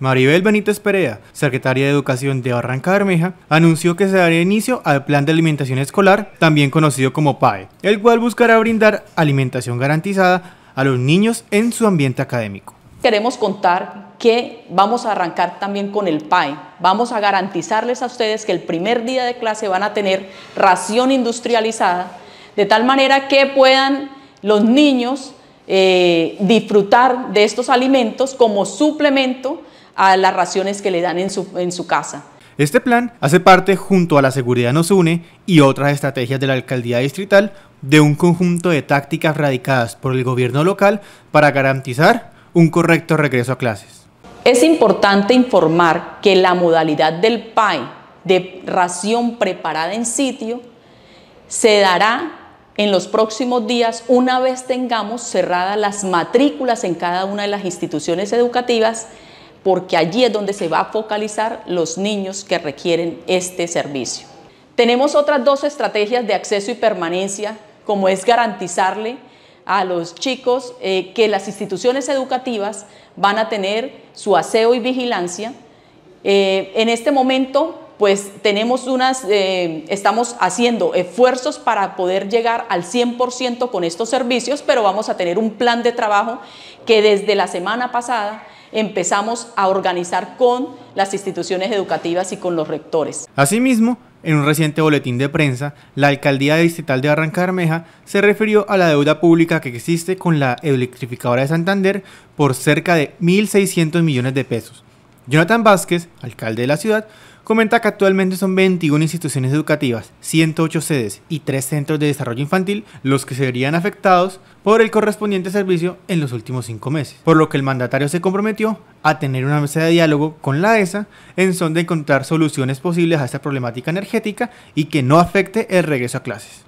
Maribel Benítez Perea, secretaria de Educación de Barranca Bermeja, anunció que se daría inicio al Plan de Alimentación Escolar, también conocido como PAE, el cual buscará brindar alimentación garantizada a los niños en su ambiente académico. Queremos contar que vamos a arrancar también con el PAE. Vamos a garantizarles a ustedes que el primer día de clase van a tener ración industrializada, de tal manera que puedan los niños eh, disfrutar de estos alimentos como suplemento a las raciones que le dan en su, casa. Este plan hace parte, junto a la Seguridad Nos Une y otras estrategias de la Alcaldía Distrital, de un conjunto de tácticas radicadas por el gobierno local para garantizar un correcto regreso a clases. Es importante informar que la modalidad del PAI de ración preparada en sitio se dará en los próximos días una vez tengamos cerradas las matrículas en cada una de las instituciones educativas porque allí es donde se va a focalizar los niños que requieren este servicio. Tenemos otras dos estrategias de acceso y permanencia, como es garantizarle a los chicos eh, que las instituciones educativas van a tener su aseo y vigilancia. Eh, en este momento, pues tenemos unas, eh, estamos haciendo esfuerzos para poder llegar al 100% con estos servicios, pero vamos a tener un plan de trabajo que desde la semana pasada empezamos a organizar con las instituciones educativas y con los rectores. Asimismo, en un reciente boletín de prensa, la alcaldía distrital de Barranca Bermeja se refirió a la deuda pública que existe con la electrificadora de Santander por cerca de 1.600 millones de pesos Jonathan Vázquez, alcalde de la ciudad, comenta que actualmente son 21 instituciones educativas, 108 sedes y 3 centros de desarrollo infantil los que se verían afectados por el correspondiente servicio en los últimos 5 meses, por lo que el mandatario se comprometió a tener una mesa de diálogo con la ESA en son de encontrar soluciones posibles a esta problemática energética y que no afecte el regreso a clases.